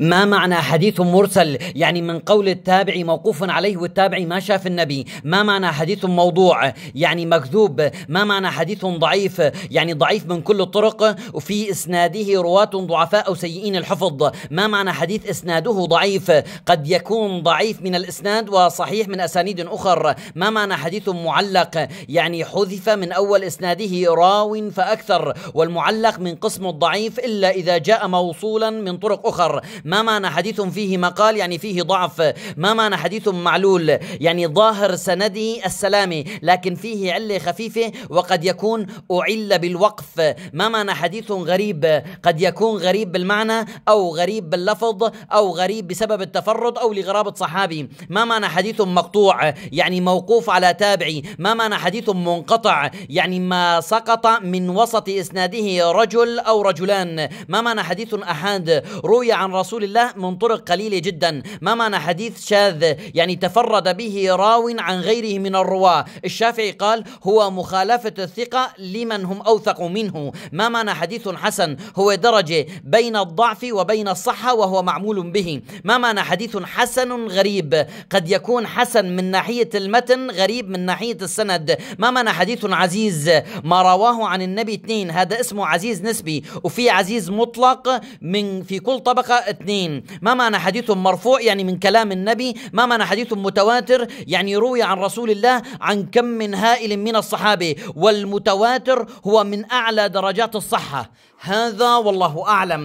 ما معنى حديث مرسل يعني من قول التابع موقوف عليه والتابع ما شاف النبي ما معنى حديث موضوع يعني مكذوب ما معنى حديث ضعيف يعني ضعيف من كل الطرق وفي اسناده رواة ضعفاء او سيئين الحفظ ما معنى حديث اسناده ضعيف قد يكون ضعيف من الاسناد وصحيح من اسانيد اخر ما معنى حديث معلق يعني حذف من اول اسناده راو فاكثر والمعلق من قسم الضعيف الا اذا جاء موصولا من طرق اخر ما معنى حديث فيه مقال يعني فيه ضعف ما معنى حديث معلول يعني ظاهر سندي السلام لكن فيه علة خفيفة وقد يكون أعل بالوقف ما معنى حديث غريب قد يكون غريب بالمعنى أو غريب باللفظ أو غريب بسبب التفرد أو لغرابة صحابي ما معنى حديث مقطوع يعني موقوف على تابعي ما معنى حديث منقطع يعني ما سقط من وسط إسناده رجل أو رجلان ما معنى حديث أحاد روي عن رسول رسول الله من طرق قليلة جدا ما معنى حديث شاذ يعني تفرد به راو عن غيره من الرواة الشافعي قال هو مخالفة الثقة لمن هم أوثق منه ما معنى حديث حسن هو درجة بين الضعف وبين الصحة وهو معمول به ما معنى حديث حسن غريب قد يكون حسن من ناحية المتن غريب من ناحية السند ما معنى حديث عزيز ما رواه عن النبي اثنين هذا اسمه عزيز نسبي وفي عزيز مطلق من في كل طبقة اثنين ما معنى حديث مرفوع يعني من كلام النبي ما معنى حديث متواتر يعني روي عن رسول الله عن كم من هائل من الصحابة والمتواتر هو من أعلى درجات الصحة هذا والله أعلم